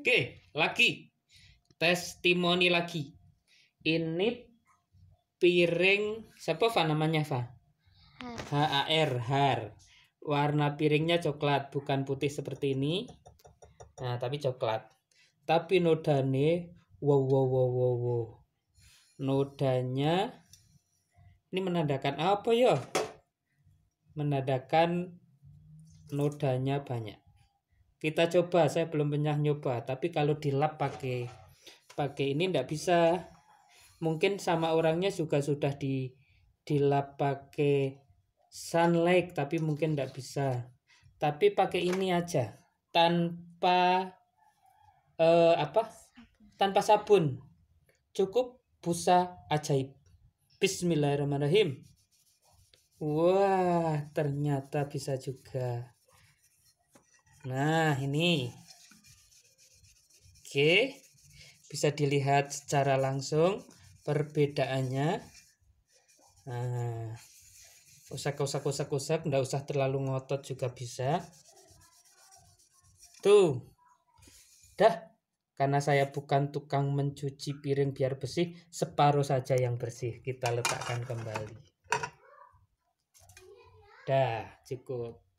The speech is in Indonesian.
Oke, lagi. Testimoni lagi. Ini piring siapa Fa namanya Fa? H A R har. Warna piringnya coklat, bukan putih seperti ini. Nah, tapi coklat. Tapi nodane wow wow wow wow wow. Nodanya ini menandakan apa ya? Menandakan nodanya banyak kita coba saya belum pernah nyoba tapi kalau dilap pakai pakai ini ndak bisa mungkin sama orangnya juga sudah di di pakai sunlight tapi mungkin ndak bisa tapi pakai ini aja tanpa eh, apa tanpa sabun cukup busa ajaib Bismillahirrahmanirrahim Wah, ternyata bisa juga. Nah, ini. Oke. Bisa dilihat secara langsung perbedaannya. Nah, usah usap usap usap nggak usah terlalu ngotot juga bisa. Tuh. Dah. Karena saya bukan tukang mencuci piring biar bersih, separuh saja yang bersih kita letakkan kembali. Dah, cukup.